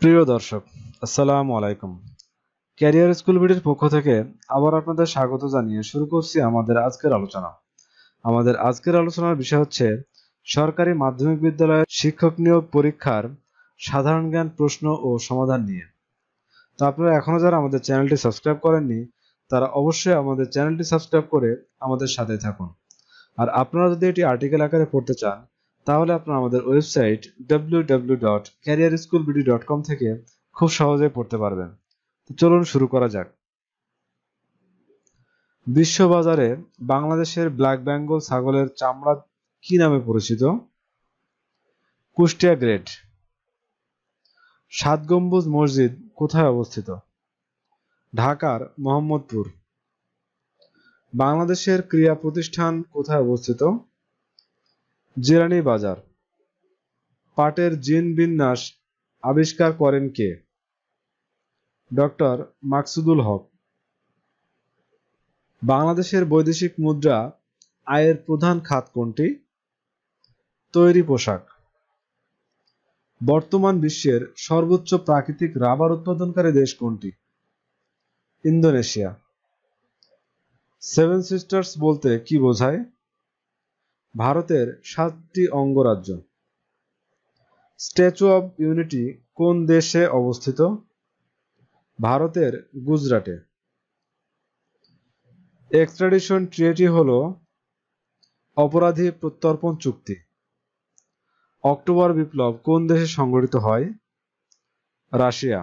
প্রিয় দর্শক আসসালামু আলাইকুম ক্যারিয়ার স্কুল ভিডির পক্ষ থেকে আবার আপনাদের স্বাগত জানিয়ে শুরু করছি আমাদের আজকের আলোচনা আমাদের আজকের আলোচনার বিষয় হচ্ছে সরকারি মাধ্যমিক বিদ্যালয়ের শিক্ষক নিয়োগ পরীক্ষার সাধারণ জ্ঞান প্রশ্ন ও সমাধান নিয়ে তো আপনারা এখনও যারা আমাদের চ্যানেলটি সাবস্ক্রাইব করেননি তারা অবশ্যই আমাদের চ্যানেলটি সাবস্ক্রাইব করে আমাদের সাথে থাকুন আর আপনারা যদি এটি আর্টিকেল আকারে পড়তে চান তাহলে আপনারা আমাদের ওয়েবসাইট www.careerschoolbd.com থেকে খুব সহজে পড়তে পারবেন তো চলুন শুরু করা যাক বিশ্ববাজারে বাংলাদেশের ব্ল্যাক বেঙ্গল ছাগলের চামড়া কি নামে পরিচিত কুষ্টিয়া গ্রেড সাত গম্বুজ মসজিদ কোথায় অবস্থিত ঢাকার মোহাম্মদপুর বাংলাদেশের ক্রীড়া প্রতিষ্ঠান কোথায় অবস্থিত জিরানি বাজার পাটের জিন বিন্যাস আবিষ্কার করেন কে ডক্টর মাকসুদুল হক বাংলাদেশের বৈদেশিক মুদ্রা আয়ের প্রধান খাত কোনটি তৈরি পোশাক বর্তমান বিশ্বের সর্বোচ্চ প্রাকৃতিক রাবার উৎপাদনকারী দেশ কোনটি ইন্দোনেশিয়া সেভেন সিস্টার্স বলতে কি বোঝায় ভারতের সাতটি অঙ্গরাজ্য স্ট্যাচু অব ইউনিটি কোন দেশে অবস্থিত ভারতের গুজরাটে এক্সট্রাডিশন ট্রিয়েটি হল অপরাধী প্রত্যর্পণ চুক্তি অক্টোবর বিপ্লব কোন দেশে সংগঠিত হয় রাশিয়া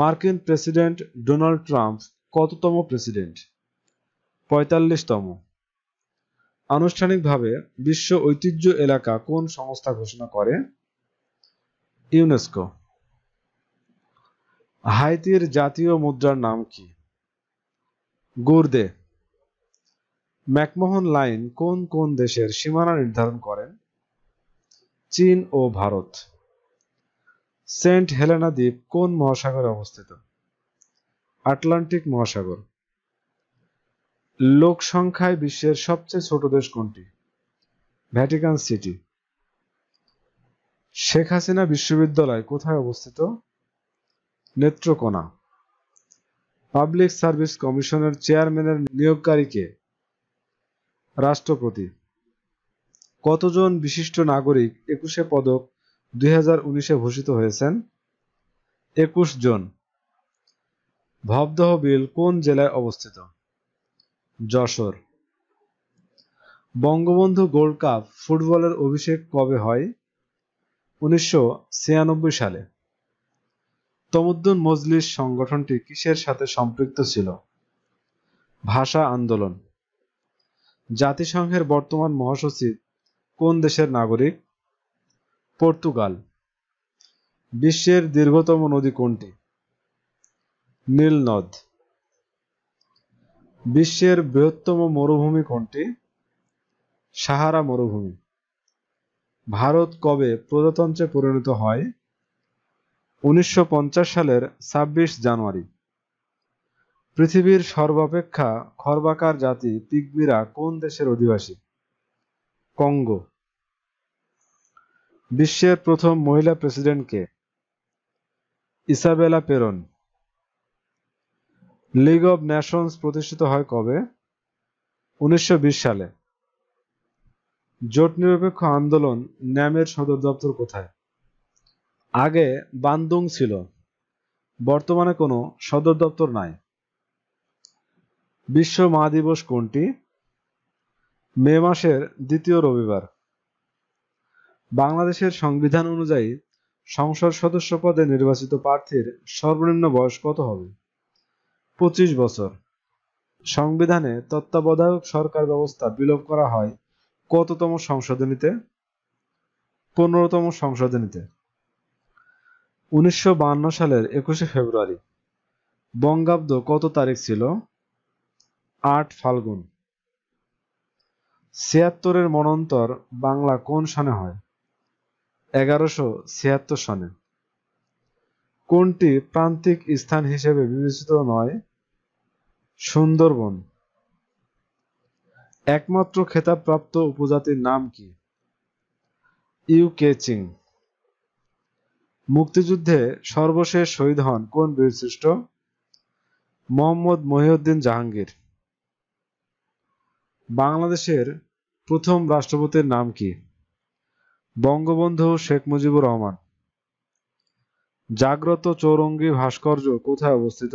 মার্কিন প্রেসিডেন্ট ডোনাল্ড ট্রাম্প কততম প্রেসিডেন্ট পঁয়তাল্লিশতম আনুষ্ঠানিকভাবে বিশ্ব ঐতিহ্য এলাকা কোন সংস্থা ঘোষণা করে ইউনেস্কো হাইতির জাতীয় মুদ্রার নাম কি গুর্দে ম্যাকমোহন লাইন কোন কোন দেশের সীমানা নির্ধারণ করেন চীন ও ভারত সেন্ট হেলেনা দ্বীপ কোন মহাসাগরে অবস্থিত আটলান্টিক মহাসাগর লোক সংখ্যায় বিশ্বের সবচেয়ে ছোট দেশ কোনটি ভ্যাটিকান সিটি শেখ হাসিনা বিশ্ববিদ্যালয় কোথায় অবস্থিত নেত্রকোনা পাবলিক সার্ভিস কমিশনের চেয়ারম্যানের নিয়োগকারীকে রাষ্ট্রপতি কতজন বিশিষ্ট নাগরিক একুশে পদক দুই হাজার উনিশে ভূষিত হয়েছেন একুশ জন ভবদহ বিল কোন জেলায় অবস্থিত যশোর বঙ্গবন্ধু গোল্ড কাপ ফুটবলের অভিষেক কবে হয় উনিশশো সালে তমুদ্দুন মজলিস সংগঠনটি কিসের সাথে সম্পৃক্ত ছিল ভাষা আন্দোলন জাতিসংঘের বর্তমান মহাসচিব কোন দেশের নাগরিক পর্তুগাল বিশ্বের দীর্ঘতম নদী কোনটি নীলনদ বিশ্বের বৃহত্তম মরুভূমি কোনটি সাহারা মরুভূমি ভারত কবে প্রজাতন্ত্রে পরিণত হয় উনিশশো সালের ২৬ জানুয়ারি পৃথিবীর সর্বাপেক্ষা খর্বাকার জাতি পিগমিরা কোন দেশের অধিবাসী কঙ্গো বিশ্বের প্রথম মহিলা প্রেসিডেন্ট কে Isabella Peron League of Nations প্রতিষ্ঠিত হয় কবে উনিশশো সালে জোট নিরপেক্ষ আন্দোলন ন্যামের সদর দপ্তর কোথায় আগে বান্দুং ছিল বর্তমানে কোনো সদর দপ্তর নাই বিশ্ব মা দিবস কোনটি মে মাসের দ্বিতীয় রবিবার বাংলাদেশের সংবিধান অনুযায়ী সংসদ সদস্য পদে নির্বাচিত প্রার্থীর সর্বনিম্ন বয়স কত হবে পঁচিশ বছর সংবিধানে তত্ত্বাবধায়ক সরকার ব্যবস্থা বিলোপ করা হয় কততম সংশোধনীতে পনেরোতম সংশোধনীতে উনিশশো সালের একুশে ফেব্রুয়ারি বঙ্গাব্দ কত তারিখ ছিল আট ফাল্গুন ছিয়াত্তরের মনন্তর বাংলা কোন সনে হয় এগারোশো ছিয়াত্তর সনে কোনটি প্রান্তিক স্থান হিসেবে বিবেচিত নয় সুন্দরবন একমাত্র খেতাবপ্রাপ্ত উপজাতির নাম কি ইউকে চিং মুক্তিযুদ্ধে সর্বশেষ শহীদ হন কোন বীরশ্রেষ্ঠ মোহাম্মদ মহিউদ্দিন জাহাঙ্গীর বাংলাদেশের প্রথম রাষ্ট্রপতির নাম কি বঙ্গবন্ধু শেখ মুজিবুর রহমান জাগ্রত চৌরঙ্গী ভাস্কর্য কোথায় অবস্থিত